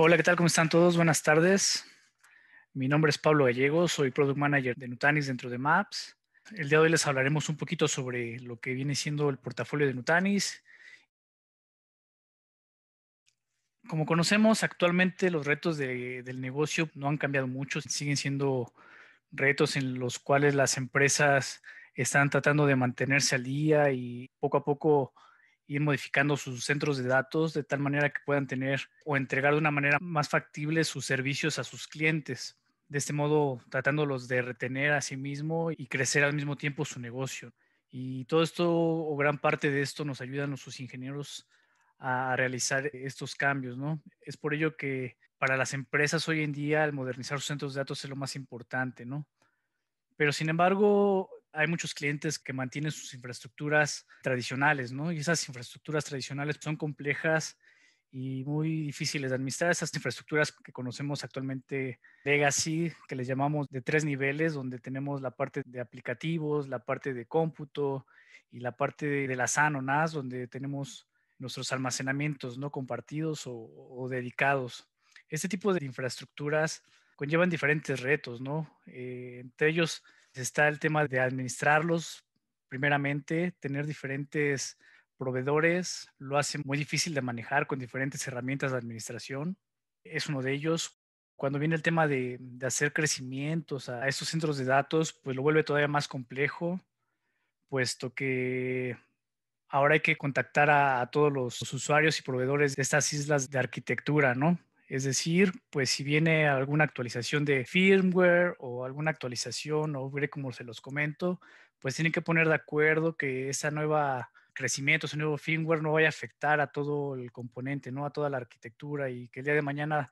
Hola, ¿qué tal? ¿Cómo están todos? Buenas tardes. Mi nombre es Pablo Gallego, soy Product Manager de Nutanis dentro de Maps. El día de hoy les hablaremos un poquito sobre lo que viene siendo el portafolio de Nutanis. Como conocemos, actualmente los retos del negocio no han cambiado mucho, siguen siendo retos en los cuales las empresas están tratando de mantenerse al día y poco a poco ir modificando sus centros de datos de tal manera que puedan tener o entregar de una manera más factible sus servicios a sus clientes. De este modo, tratándolos de retener a sí mismo y crecer al mismo tiempo su negocio. Y todo esto o gran parte de esto nos ayudan sus ingenieros a realizar estos cambios, ¿no? Es por ello que para las empresas hoy en día el modernizar sus centros de datos es lo más importante, ¿no? Pero sin embargo, hay muchos clientes que mantienen sus infraestructuras tradicionales, ¿no? Y esas infraestructuras tradicionales son complejas y muy difíciles de administrar. Esas infraestructuras que conocemos actualmente legacy, que les llamamos de tres niveles, donde tenemos la parte de aplicativos, la parte de cómputo y la parte de, las anonas, donde tenemos nuestros almacenamientos no compartidos o, dedicados. Este tipo de infraestructuras conllevan diferentes retos, ¿no? Eh, entre ellos, Está el tema de administrarlos, primeramente, tener diferentes proveedores, lo hace muy difícil de manejar con diferentes herramientas de administración. Es uno de ellos. Cuando viene el tema de, hacer crecimientos a estos centros de datos, pues lo vuelve todavía más complejo, puesto que ahora hay que contactar a, a todos los usuarios y proveedores de estas islas de arquitectura, ¿no? Es decir, pues si viene alguna actualización de firmware o alguna actualización o como se los comento, pues tienen que poner de acuerdo que esa nueva crecimiento, ese nuevo firmware no vaya a afectar a todo el componente, no a toda la arquitectura y que el día de mañana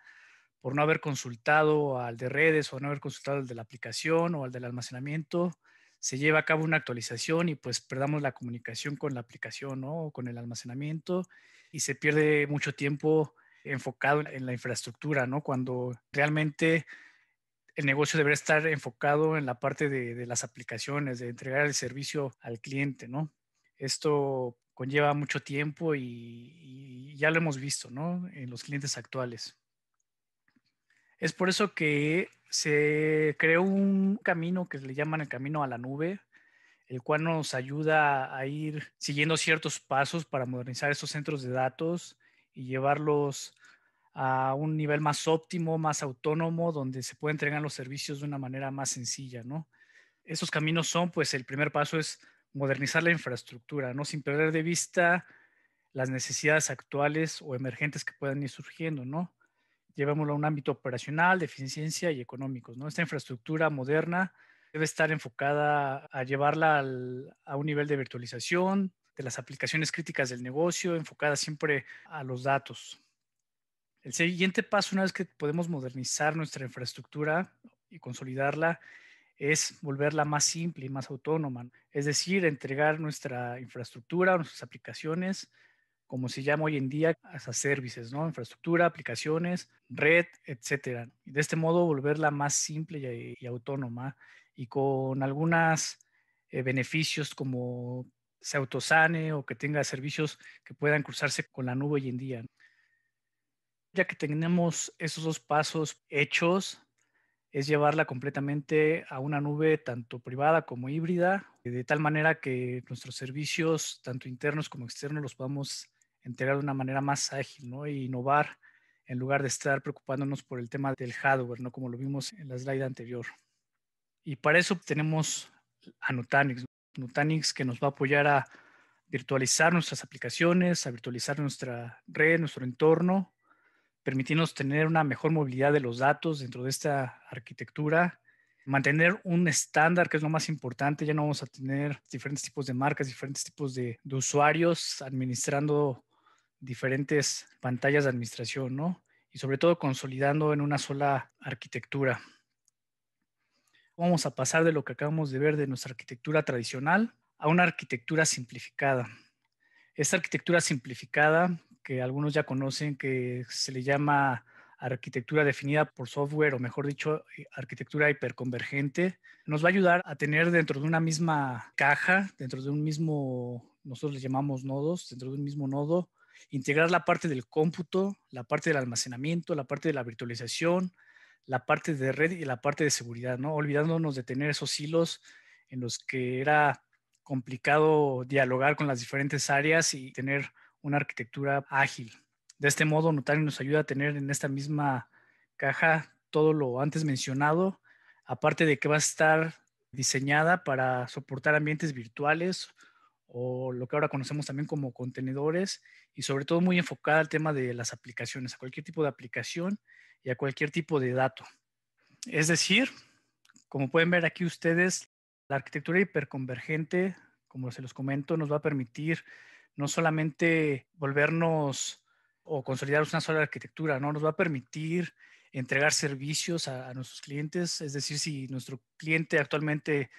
por no haber consultado al de redes o no haber consultado al de la aplicación o al del almacenamiento, se lleva a cabo una actualización y pues perdamos la comunicación con la aplicación o con el almacenamiento y se pierde mucho tiempo enfocado en la infraestructura, ¿no? Cuando realmente el negocio debería estar enfocado en la parte de, las aplicaciones, de entregar el servicio al cliente, ¿no? Esto conlleva mucho tiempo y, ya lo hemos visto, ¿no? En los clientes actuales. Es por eso que se creó un camino que le llaman el camino a la nube, el cual nos ayuda a ir siguiendo ciertos pasos para modernizar esos centros de datos, y llevarlos a un nivel más óptimo, más autónomo, donde se pueden entregar los servicios de una manera más sencilla, ¿no? Esos caminos son, pues, el primer paso es modernizar la infraestructura, ¿no? Sin perder de vista las necesidades actuales o emergentes que puedan ir surgiendo, ¿no? Llevémoslo a un ámbito operacional, de eficiencia y económicos, ¿no? Esta infraestructura moderna debe estar enfocada a llevarla a un nivel de virtualización, de las aplicaciones críticas del negocio, enfocadas siempre a los datos. El siguiente paso, una vez que podemos modernizar nuestra infraestructura y consolidarla, es volverla más simple y más autónoma. Es decir, entregar nuestra infraestructura, nuestras aplicaciones, como se llama hoy en día, a services, ¿no? Infraestructura, aplicaciones, red, etcétera. De este modo, volverla más simple y, autónoma y con algunos eh, beneficios como se autosane o que tenga servicios que puedan cruzarse con la nube hoy en día. Ya que tenemos esos dos pasos hechos, es llevarla completamente a una nube tanto privada como híbrida, de tal manera que nuestros servicios, tanto internos como externos, los podamos entregar de una manera más ágil ¿no? e innovar en lugar de estar preocupándonos por el tema del hardware, ¿no? como lo vimos en la slide anterior. Y para eso tenemos a Nutanix que nos va a apoyar a virtualizar nuestras aplicaciones, a virtualizar nuestra red, nuestro entorno, permitirnos tener una mejor movilidad de los datos dentro de esta arquitectura, mantener un estándar que es lo más importante, ya no vamos a tener diferentes tipos de marcas, diferentes tipos de, de usuarios administrando diferentes pantallas de administración, ¿no? Y sobre todo consolidando en una sola arquitectura vamos a pasar de lo que acabamos de ver de nuestra arquitectura tradicional a una arquitectura simplificada. Esta arquitectura simplificada, que algunos ya conocen, que se le llama arquitectura definida por software, o mejor dicho, eh, arquitectura hiperconvergente, nos va a ayudar a tener dentro de una misma caja, dentro de un mismo, nosotros le llamamos nodos, dentro de un mismo nodo, integrar la parte del cómputo, la parte del almacenamiento, la parte de la virtualización, la parte de red y la parte de seguridad, ¿no? Olvidándonos de tener esos hilos en los que era complicado dialogar con las diferentes áreas y tener una arquitectura ágil. De este modo, Notario nos ayuda a tener en esta misma caja todo lo antes mencionado, aparte de que va a estar diseñada para soportar ambientes virtuales o lo que ahora conocemos también como contenedores y sobre todo muy enfocada al tema de las aplicaciones, a cualquier tipo de aplicación y a cualquier tipo de dato. Es decir, como pueden ver aquí ustedes, la arquitectura hiperconvergente, como se los comento, nos va a permitir no solamente volvernos o consolidar una sola arquitectura, ¿no? Nos va a permitir entregar servicios a, a, nuestros clientes, es decir, si nuestro cliente actualmente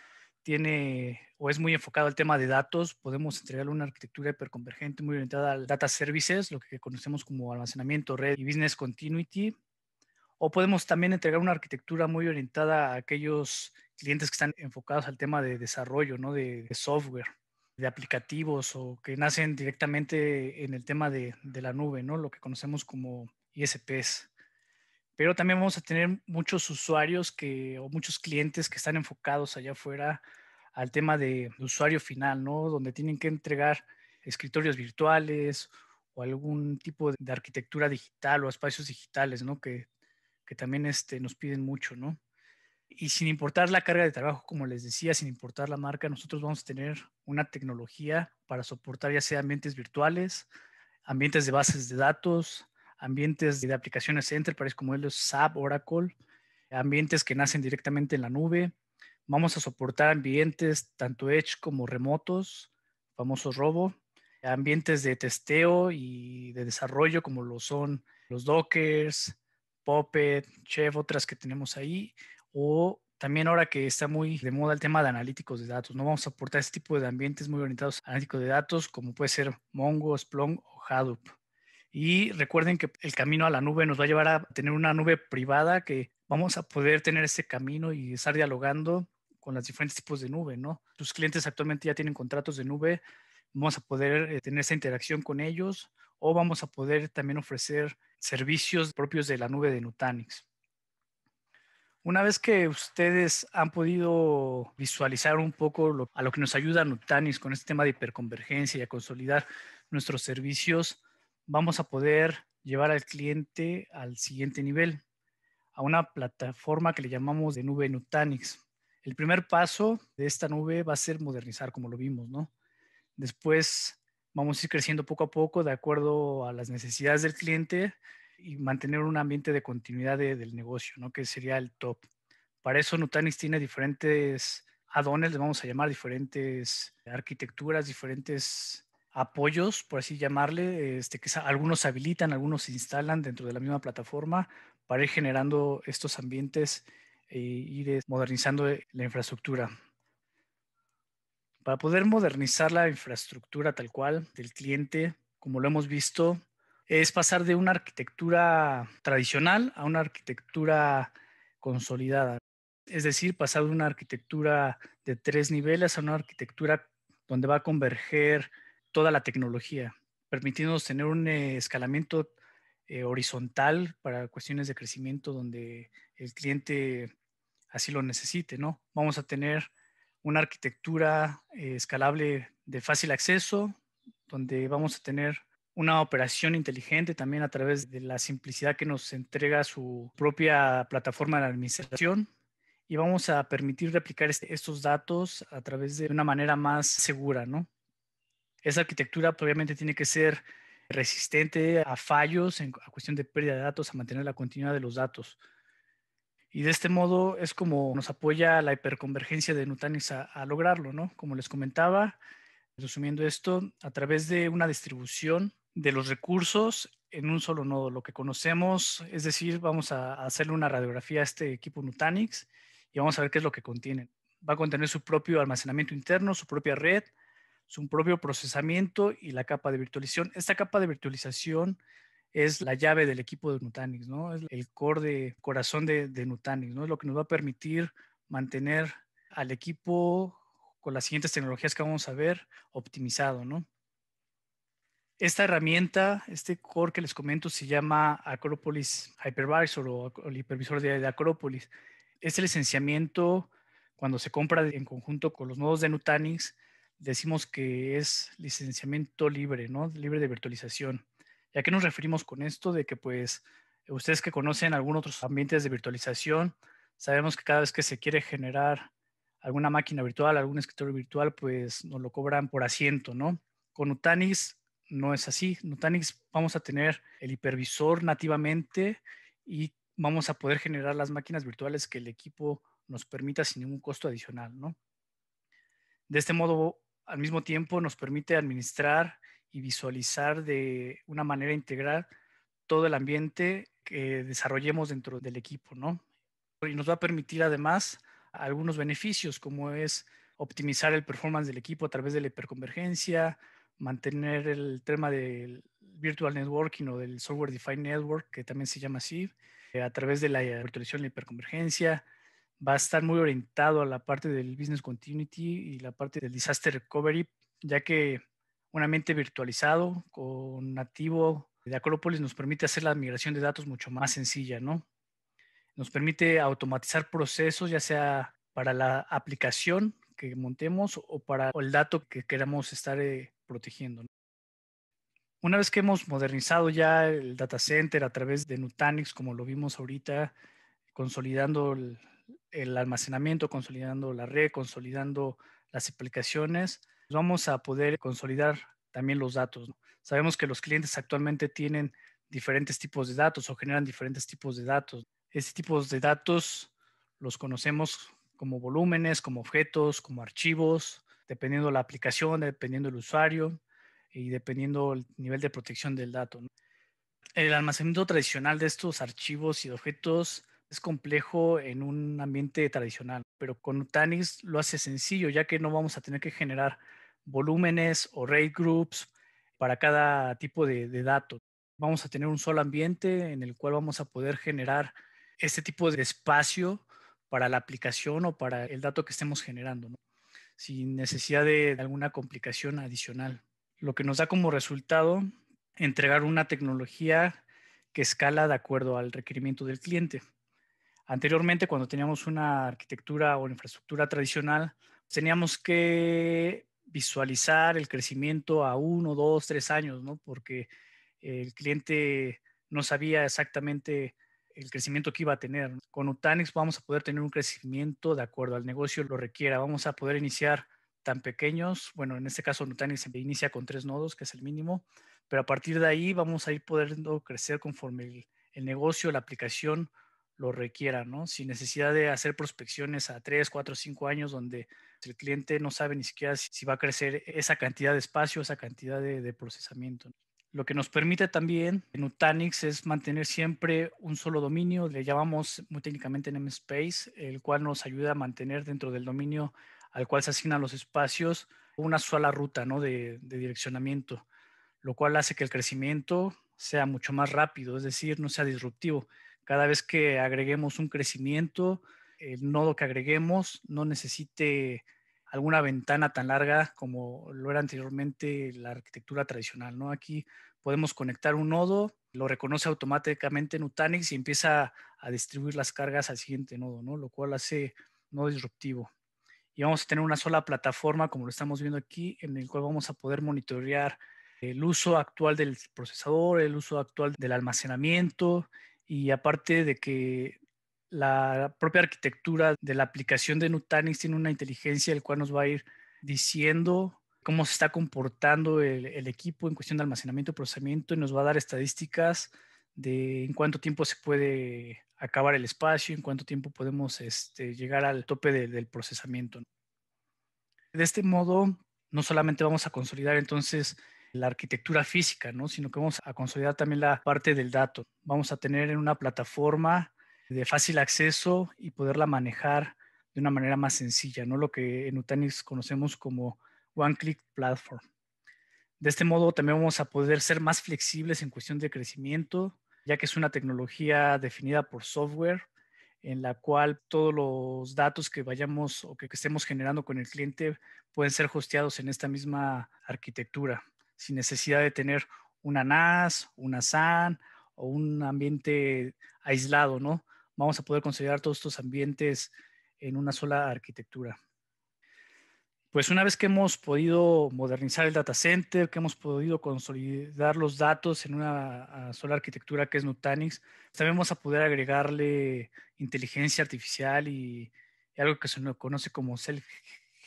tiene o es muy enfocado al tema de datos, podemos entregarle una arquitectura hiperconvergente muy orientada al data services, lo que conocemos como almacenamiento, red y business continuity, o podemos también entregar una arquitectura muy orientada a aquellos clientes que están enfocados al tema de desarrollo, ¿no? De, software, de aplicativos o que nacen directamente en el tema de, la nube, ¿no? Lo que conocemos como ISPs. Pero también vamos a tener muchos usuarios que, o muchos clientes que están enfocados allá afuera al tema de, de usuario final, ¿no? Donde tienen que entregar escritorios virtuales o algún tipo de arquitectura digital o espacios digitales, ¿no? Que que también este, nos piden mucho, ¿no? Y sin importar la carga de trabajo, como les decía, sin importar la marca, nosotros vamos a tener una tecnología para soportar ya sea ambientes virtuales, ambientes de bases de datos, ambientes de aplicaciones enterprise como el SAP, Oracle, ambientes que nacen directamente en la nube. Vamos a soportar ambientes tanto edge como remotos, famoso robo, ambientes de testeo y de desarrollo como lo son los dockers, Puppet, Chef, otras que tenemos ahí, o también ahora que está muy de moda el tema de analíticos de datos, ¿no? Vamos a aportar este tipo de ambientes muy orientados a analíticos de datos, como puede ser Mongo, Splunk o Hadoop. Y recuerden que el camino a la nube nos va a llevar a tener una nube privada que vamos a poder tener ese camino y estar dialogando con los diferentes tipos de nube, ¿no? Tus clientes actualmente ya tienen contratos de nube, vamos a poder eh, tener esa interacción con ellos o vamos a poder también ofrecer servicios propios de la nube de Nutanix. Una vez que ustedes han podido visualizar un poco a lo que nos ayuda Nutanix con este tema de hiperconvergencia y a consolidar nuestros servicios, vamos a poder llevar al cliente al siguiente nivel, a una plataforma que le llamamos de nube Nutanix. El primer paso de esta nube va a ser modernizar, como lo vimos, ¿no? Después vamos a ir creciendo poco a poco de acuerdo a las necesidades del cliente y mantener un ambiente de continuidad del negocio, ¿no? que sería el top. Para eso Nutanix tiene diferentes adones, les vamos a llamar diferentes arquitecturas, diferentes apoyos, por así llamarle, este, que algunos habilitan, algunos se instalan dentro de la misma plataforma para ir generando estos ambientes e ir eh, modernizando eh, la infraestructura. Para poder modernizar la infraestructura tal cual del cliente, como lo hemos visto, es pasar de una arquitectura tradicional a una arquitectura consolidada. Es decir, pasar de una arquitectura de tres niveles a una arquitectura donde va a converger toda la tecnología, permitiéndonos tener un eh, escalamiento eh, horizontal para cuestiones de crecimiento donde el cliente así lo necesite, ¿no? Vamos a tener una arquitectura eh, escalable de fácil acceso, donde vamos a tener una operación inteligente también a través de la simplicidad que nos entrega su propia plataforma de administración. Y vamos a permitir replicar este, estos datos a través de una manera más segura, ¿no? Esa arquitectura pues, obviamente tiene que ser resistente a fallos, en, cuestión de pérdida de datos, a mantener la continuidad de los datos. Y de este modo es como nos apoya la hiperconvergencia de Nutanix a, lograrlo, ¿no? Como les comentaba, resumiendo esto, a través de una distribución de los recursos en un solo nodo, lo que conocemos, es decir, vamos a hacerle una radiografía a este equipo Nutanix y vamos a ver qué es lo que contiene. Va a contener su propio almacenamiento interno, su propia red, su propio procesamiento y la capa de virtualización. Esta capa de virtualización es la llave del equipo de Nutanix, ¿no? Es el core de corazón de, Nutanix, ¿no? Es lo que nos va a permitir mantener al equipo con las siguientes tecnologías que vamos a ver optimizado, ¿no? Esta herramienta, este core que les comento, se llama Acropolis Hypervisor o, el hipervisor de, Acropolis. Es el licenciamiento cuando se compra en conjunto con los nodos de Nutanix, decimos que es licenciamiento libre, ¿no? Libre de virtualización a qué nos referimos con esto? De que pues ustedes que conocen algunos otros ambientes de virtualización, sabemos que cada vez que se quiere generar alguna máquina virtual, algún escritorio virtual, pues nos lo cobran por asiento, ¿no? Con Nutanix no es así. Nutanix vamos a tener el hipervisor nativamente y vamos a poder generar las máquinas virtuales que el equipo nos permita sin ningún costo adicional, ¿no? De este modo, al mismo tiempo, nos permite administrar y visualizar de una manera integral todo el ambiente que desarrollemos dentro del equipo, ¿no? Y nos va a permitir además algunos beneficios, como es optimizar el performance del equipo a través de la hiperconvergencia, mantener el tema del virtual networking o del software defined network, que también se llama así, eh, a través de la virtualización y la hiperconvergencia. Va a estar muy orientado a la parte del business continuity y la parte del disaster recovery, ya que un ambiente virtualizado con nativo de Acropolis nos permite hacer la migración de datos mucho más sencilla, ¿no? Nos permite automatizar procesos, ya sea para la aplicación que montemos o para el dato que queramos estar eh, protegiendo. Una vez que hemos modernizado ya el data center a través de Nutanix, como lo vimos ahorita, consolidando el almacenamiento, consolidando la red, consolidando las aplicaciones, vamos a poder consolidar también los datos. Sabemos que los clientes actualmente tienen diferentes tipos de datos o generan diferentes tipos de datos. Ese tipos de datos los conocemos como volúmenes, como objetos, como archivos, dependiendo la aplicación, dependiendo el usuario y dependiendo el nivel de protección del dato. El almacenamiento tradicional de estos archivos y objetos es complejo en un ambiente tradicional, pero con Nutanix lo hace sencillo, ya que no vamos a tener que generar volúmenes o rate groups para cada tipo de, datos. dato. Vamos a tener un solo ambiente en el cual vamos a poder generar este tipo de espacio para la aplicación o para el dato que estemos generando, sin necesidad de alguna complicación adicional. Lo que nos da como resultado entregar una tecnología que escala de acuerdo al requerimiento del cliente. Anteriormente, cuando teníamos una arquitectura o infraestructura tradicional, teníamos que visualizar el crecimiento a uno, dos, tres años, ¿no? Porque eh, el cliente no sabía exactamente el crecimiento que iba a tener. Con Nutanix vamos a poder tener un crecimiento de acuerdo al negocio lo requiera. Vamos a poder iniciar tan pequeños. Bueno, en este caso Nutanix se inicia con tres nodos, que es el mínimo, pero a partir de ahí vamos a ir podiendo crecer conforme el negocio, la aplicación lo requiera, ¿no? Sin necesidad de hacer prospecciones a 3, 4, 5 años donde el cliente no sabe ni siquiera si va a crecer esa cantidad de espacio, esa cantidad de, procesamiento. Lo que nos permite también en Nutanix es mantener siempre un solo dominio, le llamamos muy técnicamente namespace, el cual nos ayuda a mantener dentro del dominio al cual se asignan los espacios una sola ruta ¿no? de direccionamiento, lo cual hace que el crecimiento sea mucho más rápido, es decir, no sea disruptivo cada vez que agreguemos un crecimiento, el nodo que agreguemos no necesite alguna ventana tan larga como lo era anteriormente la arquitectura tradicional, ¿no? Aquí podemos conectar un nodo, lo reconoce automáticamente Nutanix y empieza a distribuir las cargas al siguiente nodo, ¿no? Lo cual hace no disruptivo. Y vamos a tener una sola plataforma, como lo estamos viendo aquí, en el cual vamos a poder monitorear el uso actual del procesador, el uso actual del almacenamiento y aparte de que la propia arquitectura de la aplicación de Nutanix tiene una inteligencia el cual nos va a ir diciendo cómo se está comportando el, equipo en cuestión de almacenamiento y procesamiento y nos va a dar estadísticas de en cuánto tiempo se puede acabar el espacio, en cuánto tiempo podemos este, llegar al tope del procesamiento. De este modo, no solamente vamos a consolidar entonces la arquitectura física, ¿no? sino que vamos a consolidar también la parte del dato. Vamos a tener en una plataforma de fácil acceso y poderla manejar de una manera más sencilla, ¿no? lo que en Nutanix conocemos como One Click Platform. De este modo también vamos a poder ser más flexibles en cuestión de crecimiento, ya que es una tecnología definida por software en la cual todos los datos que vayamos o que estemos generando con el cliente pueden ser hosteados en esta misma arquitectura sin necesidad de tener una NAS, una SAN o un ambiente aislado, ¿no? Vamos a poder consolidar todos estos ambientes en una sola arquitectura. Pues una vez que hemos podido modernizar el data center, que hemos podido consolidar los datos en una sola arquitectura que es Nutanix, también vamos a poder agregarle inteligencia artificial y, algo que se conoce como self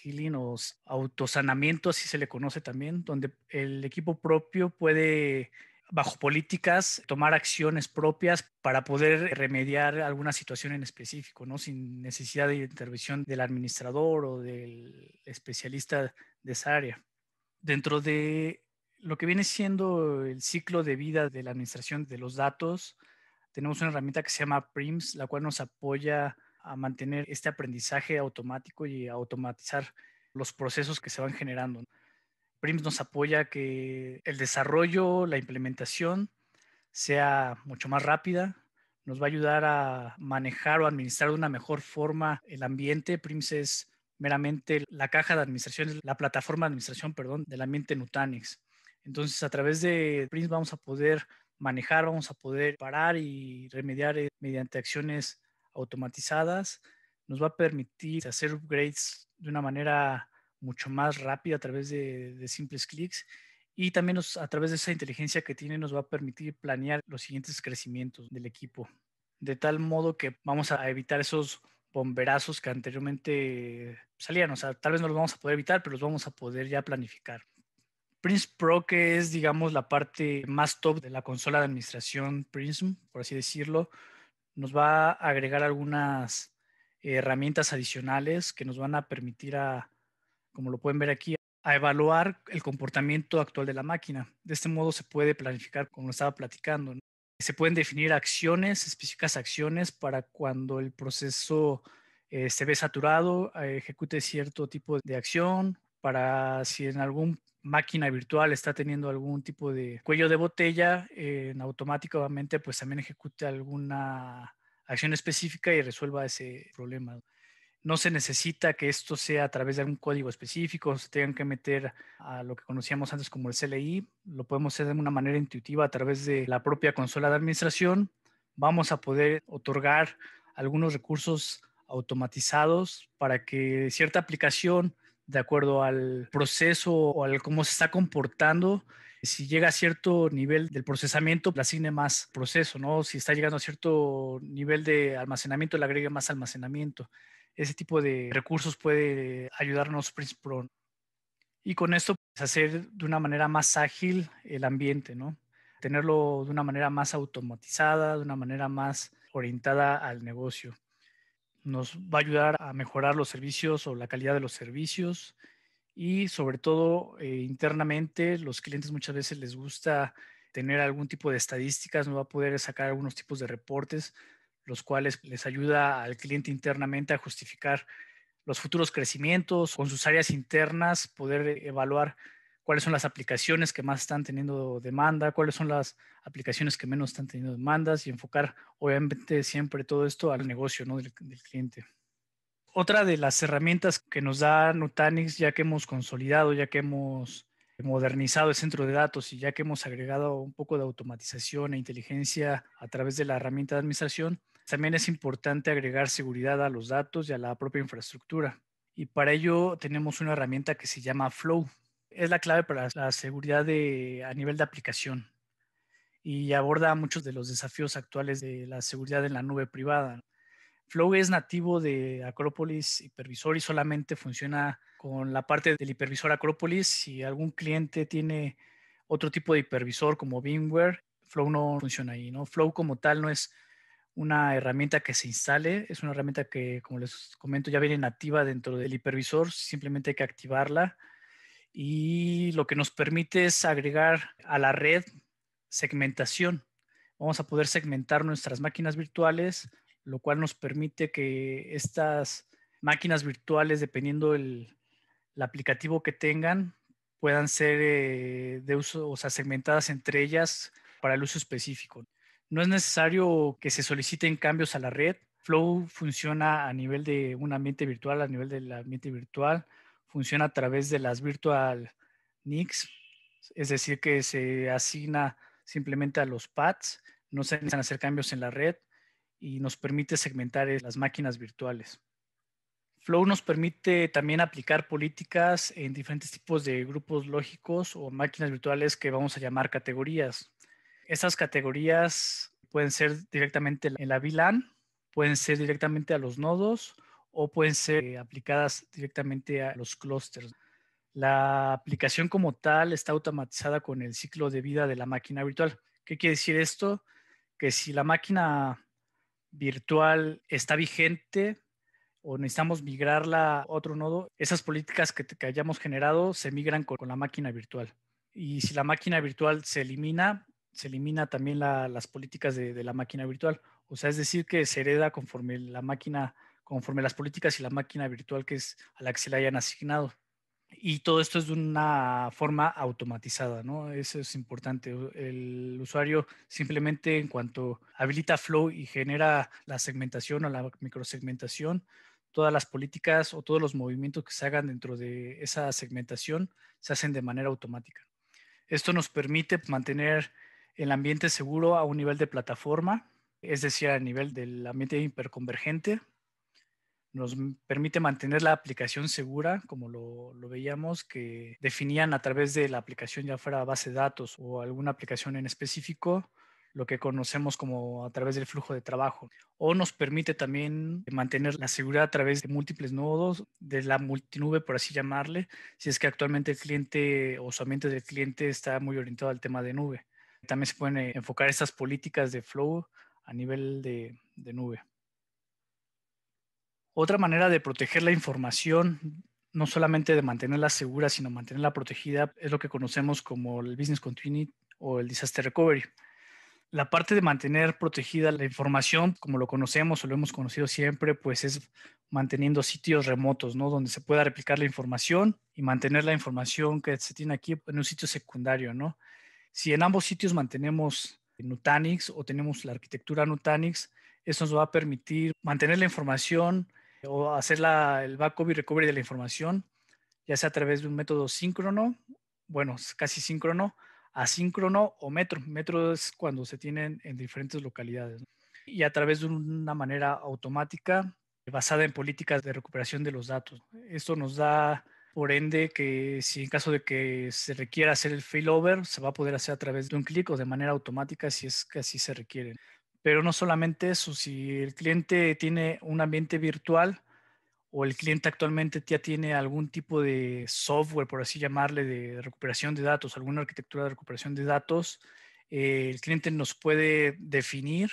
healing o autosanamiento, así se le conoce también, donde el equipo propio puede bajo políticas, tomar acciones propias para poder remediar alguna situación en específico, ¿no? Sin necesidad de intervención del administrador o del especialista de esa área. Dentro de lo que viene siendo el ciclo de vida de la administración de los datos, tenemos una herramienta que se llama PRIMS, la cual nos apoya a mantener este aprendizaje automático y a automatizar los procesos que se van generando. PRIMS nos apoya que el desarrollo, la implementación sea mucho más rápida, nos va a ayudar a manejar o administrar de una mejor forma el ambiente. PRIMS es meramente la caja de administración, la plataforma de administración, perdón, del ambiente Nutanix. Entonces, a través de PRIMS vamos a poder manejar, vamos a poder parar y remediar eh, mediante acciones automatizadas, nos va a permitir hacer upgrades de una manera mucho más rápida a través de, simples clics y también a través de esa inteligencia que tiene nos va a permitir planear los siguientes crecimientos del equipo, de tal modo que vamos a evitar esos bomberazos que anteriormente salían, o sea, tal vez no los vamos a poder evitar, pero los vamos a poder ya planificar. Prince Pro, que es, digamos, la parte más top de la consola de administración Prism, por así decirlo, nos va a agregar algunas herramientas adicionales que nos van a permitir a, como lo pueden ver aquí, a evaluar el comportamiento actual de la máquina. De este modo se puede planificar, como lo estaba platicando. Se pueden definir acciones, específicas acciones para cuando el proceso eh, se ve saturado, eh, ejecute cierto tipo de acción para si en alguna máquina virtual está teniendo algún tipo de cuello de botella, automáticamente pues también ejecute alguna acción específica y resuelva ese problema. No se necesita que esto sea a través de algún código específico, se tengan que meter a lo que conocíamos antes como el CLI, lo podemos hacer de una manera intuitiva a través de la propia consola de administración. Vamos a poder otorgar algunos recursos automatizados para que cierta aplicación de acuerdo al proceso o al cómo se está comportando. Si llega a cierto nivel del procesamiento, le asigne más proceso, ¿no? Si está llegando a cierto nivel de almacenamiento, le agregue más almacenamiento. Ese tipo de recursos puede ayudarnos Y con esto, pues, hacer de una manera más ágil el ambiente, ¿no? Tenerlo de una manera más automatizada, de una manera más orientada al negocio nos va a ayudar a mejorar los servicios o la calidad de los servicios y sobre todo eh, internamente los clientes muchas veces les gusta tener algún tipo de estadísticas, nos va a poder sacar algunos tipos de reportes, los cuales les ayuda al cliente internamente a justificar los futuros crecimientos, con sus áreas internas, poder evaluar cuáles son las aplicaciones que más están teniendo demanda, cuáles son las aplicaciones que menos están teniendo demandas y enfocar obviamente siempre todo esto al negocio del, del cliente. Otra de las herramientas que nos da Nutanix, ya que hemos consolidado, ya que hemos modernizado el centro de datos y ya que hemos agregado un poco de automatización e inteligencia a través de la herramienta de administración, también es importante agregar seguridad a los datos y a la propia infraestructura. Y para ello tenemos una herramienta que se llama Flow es la clave para la seguridad a nivel de aplicación y aborda muchos de los desafíos actuales de la seguridad en la nube privada. Flow es nativo de Acropolis Hipervisor y solamente funciona con la parte del hipervisor Acropolis. Si algún cliente tiene otro tipo de hipervisor como VMware, Flow no funciona ahí, ¿no? Flow como tal no es una herramienta que se instale, es una herramienta que, como les comento, ya viene nativa dentro del hipervisor, simplemente hay que activarla y lo que nos permite es agregar a la red segmentación. Vamos a poder segmentar nuestras máquinas virtuales, lo cual nos permite que estas máquinas virtuales, dependiendo del aplicativo que tengan, puedan ser eh, de uso, o sea, segmentadas entre ellas para el uso específico. No es necesario que se soliciten cambios a la red. Flow funciona a nivel de un ambiente virtual, a nivel del ambiente virtual funciona a través de las virtual NICs, es decir, que se asigna simplemente a los pads, no se necesitan hacer cambios en la red y nos permite segmentar las máquinas virtuales. Flow nos permite también aplicar políticas en diferentes tipos de grupos lógicos o máquinas virtuales que vamos a llamar categorías. Estas categorías pueden ser directamente en la VLAN, pueden ser directamente a los nodos o pueden ser eh, aplicadas directamente a los clusters. La aplicación como tal está automatizada con el ciclo de vida de la máquina virtual. ¿Qué quiere decir esto? Que si la máquina virtual está vigente o necesitamos migrarla a otro nodo, esas políticas que, hayamos generado se migran con, la máquina virtual. Y si la máquina virtual se elimina, se elimina también las políticas de, de la máquina virtual. O sea, es decir, que se hereda conforme la máquina virtual conforme las políticas y la máquina virtual que es a la que se le hayan asignado. Y todo esto es de una forma automatizada, ¿no? Eso es importante. El usuario simplemente en cuanto habilita Flow y genera la segmentación o la microsegmentación, todas las políticas o todos los movimientos que se hagan dentro de esa segmentación se hacen de manera automática. Esto nos permite mantener el ambiente seguro a un nivel de plataforma, es decir, a nivel del ambiente hiperconvergente, nos permite mantener la aplicación segura, como lo, veíamos, que definían a través de la aplicación ya fuera base de datos o alguna aplicación en específico, lo que conocemos como a través del flujo de trabajo. O nos permite también mantener la seguridad a través de múltiples nodos, de la multinube, por así llamarle, si es que actualmente el cliente o su ambiente del cliente está muy orientado al tema de nube. También se pueden eh, enfocar estas políticas de flow a nivel de nube. Otra manera de proteger la información, no solamente de mantenerla segura, sino mantenerla protegida, es lo que conocemos como el Business Continuity o el Disaster Recovery. La parte de mantener protegida la información, como lo conocemos o lo hemos conocido siempre, pues es manteniendo sitios remotos, ¿no? Donde se pueda replicar la información y mantener la información que se tiene aquí en un sitio secundario, ¿no? Si en ambos sitios mantenemos Nutanix o tenemos la arquitectura Nutanix, eso nos va a permitir mantener la información o hacer el backup y recovery de la información, ya sea a través de un método síncrono, bueno, casi síncrono, asíncrono o metro. Metro es cuando se tienen en diferentes localidades. Y a través de una manera automática basada en políticas de recuperación de los datos. Esto nos da, por ende, que si en caso de que se requiera hacer el failover, se va a poder hacer a través de un clic o de manera automática si es que así se requiere. Pero no solamente eso, si el cliente tiene un ambiente virtual o el cliente actualmente ya tiene algún tipo de software, por así llamarle, de recuperación de datos, alguna arquitectura de recuperación de datos, eh, el cliente nos puede definir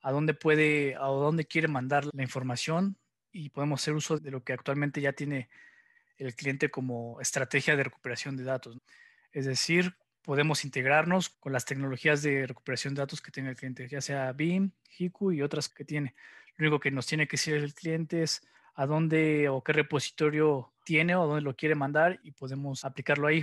a dónde puede, a dónde quiere mandar la información y podemos hacer uso de lo que actualmente ya tiene el cliente como estrategia de recuperación de datos. Es decir, podemos integrarnos con las tecnologías de recuperación de datos que tenga el cliente, ya sea BIM, Hiku y otras que tiene. Lo único que nos tiene que decir el cliente es a dónde o qué repositorio tiene o dónde lo quiere mandar y podemos aplicarlo ahí.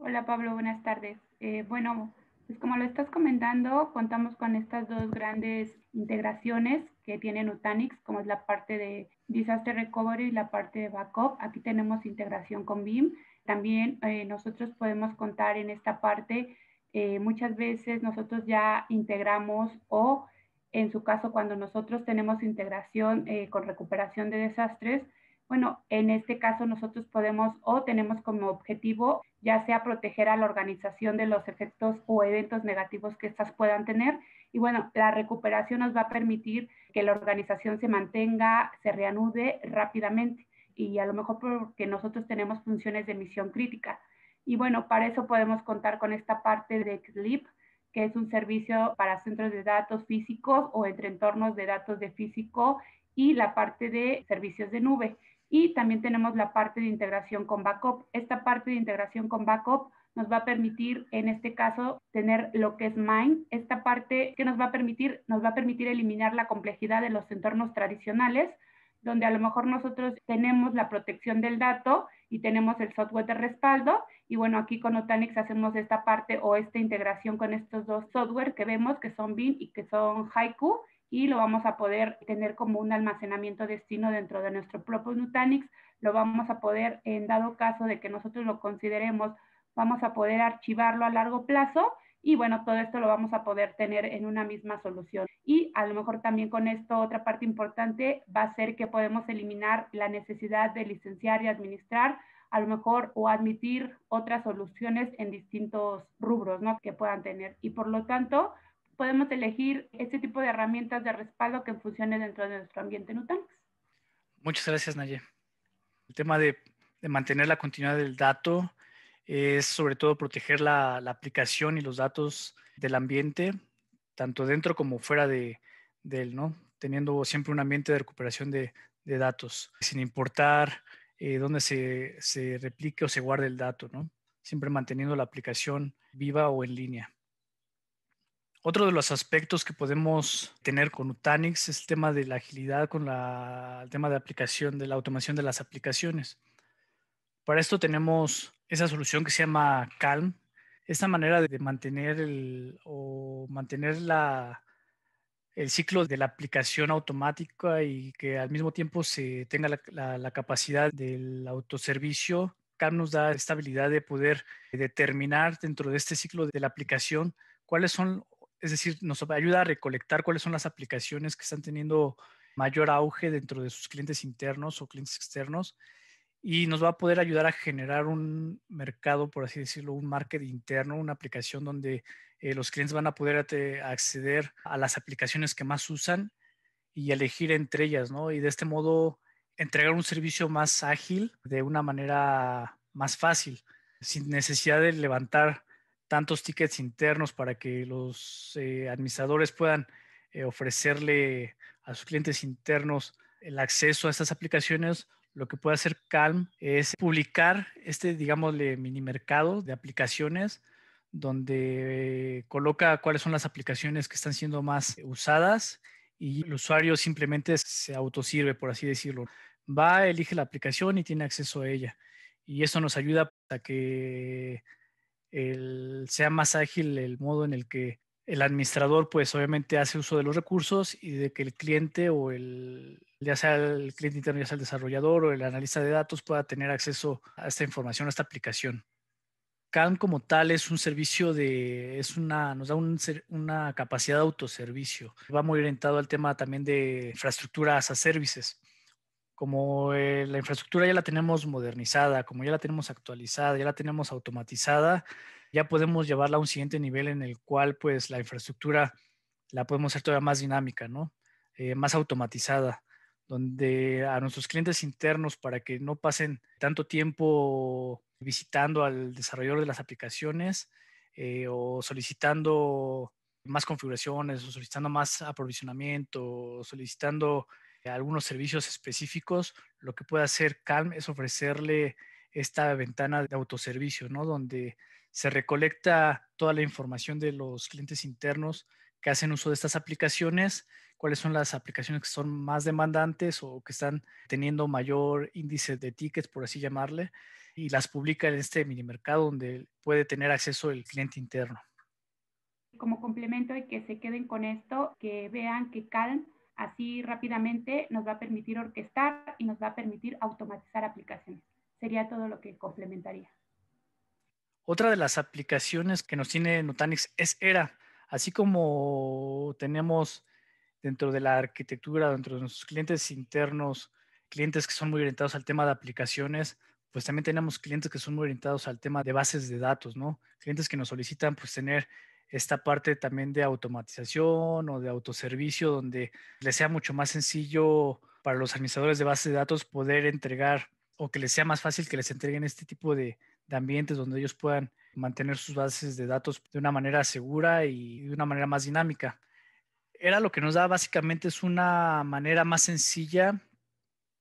Hola Pablo, buenas tardes. Eh, bueno, pues como lo estás comentando, contamos con estas dos grandes integraciones que tiene Nutanix, como es la parte de Disaster Recovery y la parte de Backup. Aquí tenemos integración con BIM también eh, nosotros podemos contar en esta parte, eh, muchas veces nosotros ya integramos o en su caso cuando nosotros tenemos integración eh, con recuperación de desastres, bueno, en este caso nosotros podemos o tenemos como objetivo ya sea proteger a la organización de los efectos o eventos negativos que éstas puedan tener. Y bueno, la recuperación nos va a permitir que la organización se mantenga, se reanude rápidamente y a lo mejor porque nosotros tenemos funciones de misión crítica. Y bueno, para eso podemos contar con esta parte de Clip que es un servicio para centros de datos físicos o entre entornos de datos de físico y la parte de servicios de nube. Y también tenemos la parte de integración con backup. Esta parte de integración con backup nos va a permitir, en este caso, tener lo que es mine Esta parte que nos va a permitir, nos va a permitir eliminar la complejidad de los entornos tradicionales donde a lo mejor nosotros tenemos la protección del dato y tenemos el software de respaldo. Y bueno, aquí con Nutanix hacemos esta parte o esta integración con estos dos software que vemos que son BIM y que son Haiku y lo vamos a poder tener como un almacenamiento destino dentro de nuestro propio Nutanix. Lo vamos a poder, en dado caso de que nosotros lo consideremos, vamos a poder archivarlo a largo plazo y bueno, todo esto lo vamos a poder tener en una misma solución. Y a lo mejor también con esto otra parte importante va a ser que podemos eliminar la necesidad de licenciar y administrar a lo mejor o admitir otras soluciones en distintos rubros que puedan tener. Y por lo tanto, podemos elegir este tipo de herramientas de respaldo que funcionen dentro de nuestro ambiente Nutanix. Muchas gracias, Naye. El tema de, de mantener la continuidad del dato, es sobre todo proteger la, aplicación y los datos del ambiente, tanto dentro como fuera de, él, ¿no? Teniendo siempre un ambiente de recuperación de, datos, sin importar eh, dónde se, replique o se guarde el dato, ¿no? Siempre manteniendo la aplicación viva o en línea. Otro de los aspectos que podemos tener con Nutanix es el tema de la agilidad con la, el tema de aplicación, de la automación de las aplicaciones. Para esto tenemos esa solución que se llama Calm, esta manera de mantener el, o mantener el ciclo de la aplicación automática y que al mismo tiempo se tenga la, capacidad del autoservicio. Calm nos da esta habilidad de poder determinar dentro de este ciclo de la aplicación cuáles son, es decir, nos ayuda a recolectar cuáles son las aplicaciones que están teniendo mayor auge dentro de sus clientes internos o clientes externos y nos va a poder ayudar a generar un mercado, por así decirlo, un market interno, una aplicación donde eh, los clientes van a poder acceder a las aplicaciones que más usan y elegir entre ellas, ¿no? Y de este modo entregar un servicio más ágil, de una manera más fácil, sin necesidad de levantar tantos tickets internos para que los eh, administradores puedan eh, ofrecerle a sus clientes internos el acceso a estas aplicaciones lo que puede hacer Calm es publicar este, digámosle, mini mercado de aplicaciones donde eh, coloca cuáles son las aplicaciones que están siendo más usadas y el usuario simplemente se autosirve, por así decirlo. Va, elige la aplicación y tiene acceso a ella. Y eso nos ayuda a que sea más ágil el modo en el que el administrador, pues obviamente hace uso de los recursos y de que el cliente o el, ya sea el cliente interno, ya sea el desarrollador o el analista de datos, pueda tener acceso a esta información, a esta aplicación. CAM como tal es un servicio de, es una, nos da una capacidad de autoservicio. Va muy orientado al tema también de infraestructuras a services. Como eh, la infraestructura ya la tenemos modernizada, como ya la tenemos actualizada, ya la tenemos automatizada, ya podemos llevarla a un siguiente nivel en el cual pues la infraestructura la podemos hacer todavía más dinámica, ¿no? Eh, más automatizada donde a nuestros clientes internos para que no pasen tanto tiempo visitando al desarrollador de las aplicaciones eh, o solicitando más configuraciones o solicitando más aprovisionamiento o solicitando algunos servicios específicos, lo que puede hacer Calm es ofrecerle esta ventana de autoservicio, ¿no? Donde se recolecta toda la información de los clientes internos que hacen uso de estas aplicaciones, cuáles son las aplicaciones que son más demandantes o que están teniendo mayor índice de tickets, por así llamarle, y las publica en este mini mercado donde puede tener acceso el cliente interno. Como complemento y que se queden con esto, que vean que Calm así rápidamente nos va a permitir orquestar y nos va a permitir automatizar aplicaciones. Sería todo lo que complementaría. Otra de las aplicaciones que nos tiene Nutanix es ERA. Así como tenemos dentro de la arquitectura, dentro de nuestros clientes internos, clientes que son muy orientados al tema de aplicaciones, pues también tenemos clientes que son muy orientados al tema de bases de datos, ¿no? Clientes que nos solicitan pues tener esta parte también de automatización o de autoservicio donde les sea mucho más sencillo para los administradores de bases de datos poder entregar o que les sea más fácil que les entreguen este tipo de, de ambientes donde ellos puedan mantener sus bases de datos de una manera segura y de una manera más dinámica. Era lo que nos da básicamente es una manera más sencilla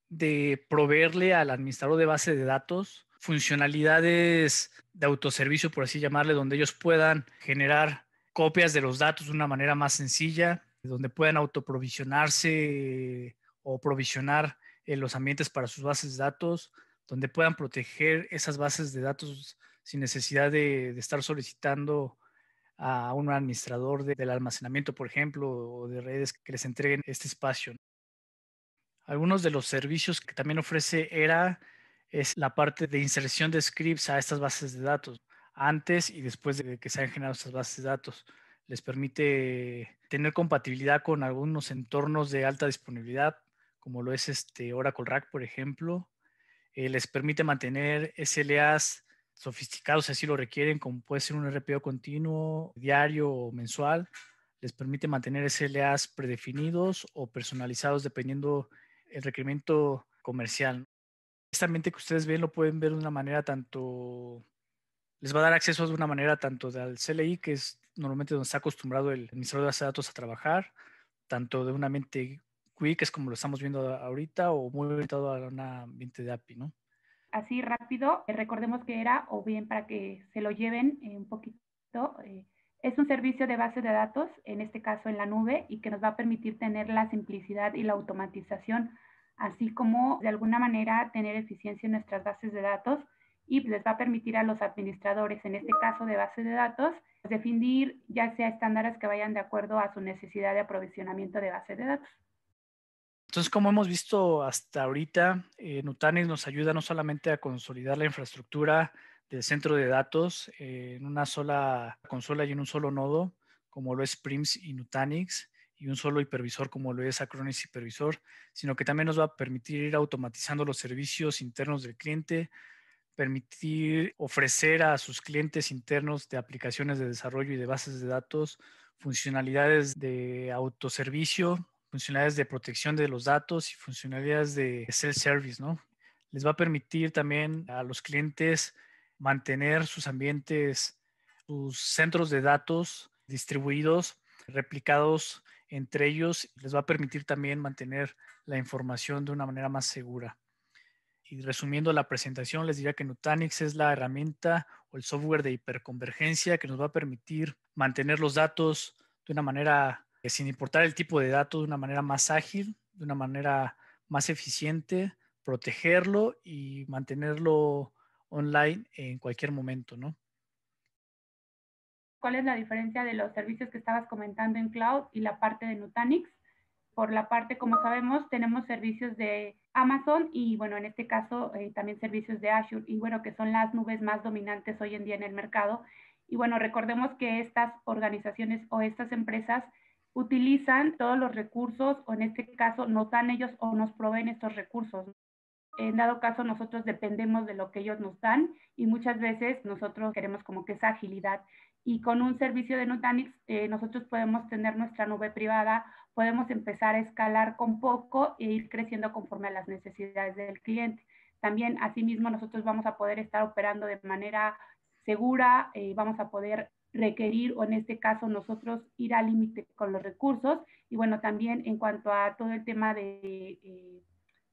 de proveerle al administrador de base de datos funcionalidades de autoservicio, por así llamarle, donde ellos puedan generar copias de los datos de una manera más sencilla, donde puedan autoprovisionarse o provisionar eh, los ambientes para sus bases de datos, donde puedan proteger esas bases de datos sin necesidad de, estar solicitando a un administrador del almacenamiento, por ejemplo, o de redes que les entreguen este espacio. Algunos de los servicios que también ofrece ERA es la parte de inserción de scripts a estas bases de datos, antes y después de que se hayan generado estas bases de datos. Les permite tener compatibilidad con algunos entornos de alta disponibilidad, como lo es este Oracle Rack, por ejemplo. Eh, les permite mantener SLAs sofisticados si así lo requieren, como puede ser un RPO continuo, diario o mensual. Les permite mantener SLAs predefinidos o personalizados dependiendo el requerimiento comercial. Esta ambiente que ustedes ven lo pueden ver de una manera tanto, les va a dar acceso de una manera tanto al CLI, que es normalmente donde está acostumbrado el administrador de base de datos a trabajar, tanto de una mente quick, que es como lo estamos viendo ahorita, o muy orientado a un ambiente de API, ¿no? así rápido, eh, recordemos que era, o bien para que se lo lleven eh, un poquito, eh, es un servicio de base de datos, en este caso en la nube, y que nos va a permitir tener la simplicidad y la automatización, así como de alguna manera tener eficiencia en nuestras bases de datos y les va a permitir a los administradores, en este caso de base de datos, definir ya sea estándares que vayan de acuerdo a su necesidad de aprovisionamiento de base de datos. Entonces, como hemos visto hasta ahorita, eh, Nutanix nos ayuda no solamente a consolidar la infraestructura del centro de datos eh, en una sola consola y en un solo nodo, como lo es Prims y Nutanix, y un solo hipervisor como lo es Acronis Hipervisor, sino que también nos va a permitir ir automatizando los servicios internos del cliente, permitir ofrecer a sus clientes internos de aplicaciones de desarrollo y de bases de datos funcionalidades de autoservicio funcionalidades de protección de los datos y funcionalidades de self-service, ¿no? Les va a permitir también a los clientes mantener sus ambientes, sus centros de datos distribuidos, replicados entre ellos, les va a permitir también mantener la información de una manera más segura. Y resumiendo la presentación, les diría que Nutanix es la herramienta o el software de hiperconvergencia que nos va a permitir mantener los datos de una manera sin importar el tipo de dato, de una manera más ágil, de una manera más eficiente, protegerlo y mantenerlo online en cualquier momento, ¿no? ¿Cuál es la diferencia de los servicios que estabas comentando en cloud y la parte de Nutanix? Por la parte, como sabemos, tenemos servicios de Amazon y, bueno, en este caso eh, también servicios de Azure y, bueno, que son las nubes más dominantes hoy en día en el mercado. Y, bueno, recordemos que estas organizaciones o estas empresas utilizan todos los recursos o en este caso nos dan ellos o nos proveen estos recursos. En dado caso nosotros dependemos de lo que ellos nos dan y muchas veces nosotros queremos como que esa agilidad y con un servicio de Nutanix eh, nosotros podemos tener nuestra nube privada, podemos empezar a escalar con poco e ir creciendo conforme a las necesidades del cliente. También asimismo nosotros vamos a poder estar operando de manera segura, y eh, vamos a poder requerir o en este caso nosotros ir al límite con los recursos y bueno también en cuanto a todo el tema de eh,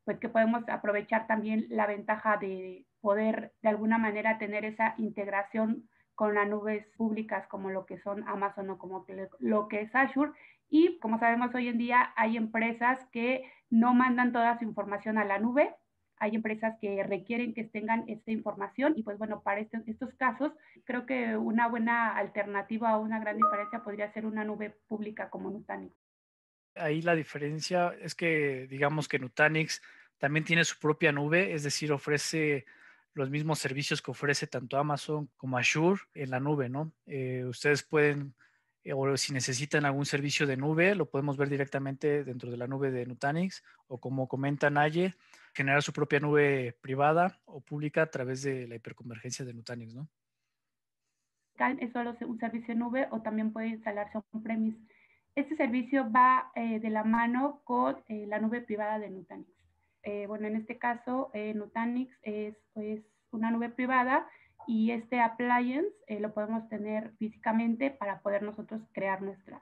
pues que podemos aprovechar también la ventaja de poder de alguna manera tener esa integración con las nubes públicas como lo que son Amazon o como lo que es Azure y como sabemos hoy en día hay empresas que no mandan toda su información a la nube hay empresas que requieren que tengan esta información y pues bueno, para este, estos casos creo que una buena alternativa o una gran diferencia podría ser una nube pública como Nutanix. Ahí la diferencia es que digamos que Nutanix también tiene su propia nube, es decir, ofrece los mismos servicios que ofrece tanto Amazon como Azure en la nube, ¿no? Eh, ustedes pueden, eh, o si necesitan algún servicio de nube, lo podemos ver directamente dentro de la nube de Nutanix, o como comenta Naye, generar su propia nube privada o pública a través de la hiperconvergencia de Nutanix, ¿no? Cal es solo un servicio nube o también puede instalarse un premise Este servicio va eh, de la mano con eh, la nube privada de Nutanix. Eh, bueno, en este caso, Nutanix es, es, una nube privada y este appliance lo podemos tener físicamente para poder nosotros crear nuestra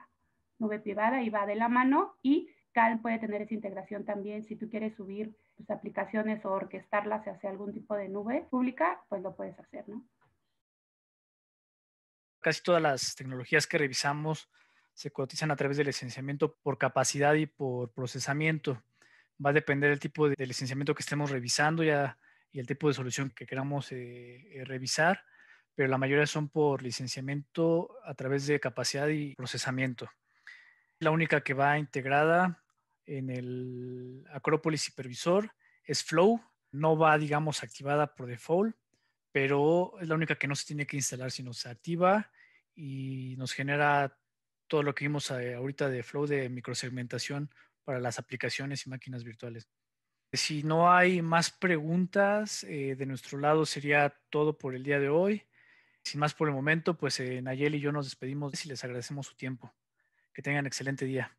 nube privada y va de la mano y Cal puede tener esa integración también si tú quieres subir tus aplicaciones o orquestarlas hacia algún tipo de nube pública, pues lo puedes hacer, ¿no? Casi todas las tecnologías que revisamos se cotizan a través del licenciamiento por capacidad y por procesamiento. Va a depender del tipo de licenciamiento que estemos revisando ya, y el tipo de solución que queramos eh, eh, revisar, pero la mayoría son por licenciamiento a través de capacidad y procesamiento. La única que va integrada en el Acrópolis Supervisor es Flow, no va, digamos, activada por default, pero es la única que no se tiene que instalar, sino se activa y nos genera todo lo que vimos eh, ahorita de Flow de microsegmentación para las aplicaciones y máquinas virtuales. Si no hay más preguntas, eh, de nuestro lado sería todo por el día de hoy. Sin más por el momento, pues Nayel eh, Nayeli y yo nos despedimos y les agradecemos su tiempo. Que tengan excelente día.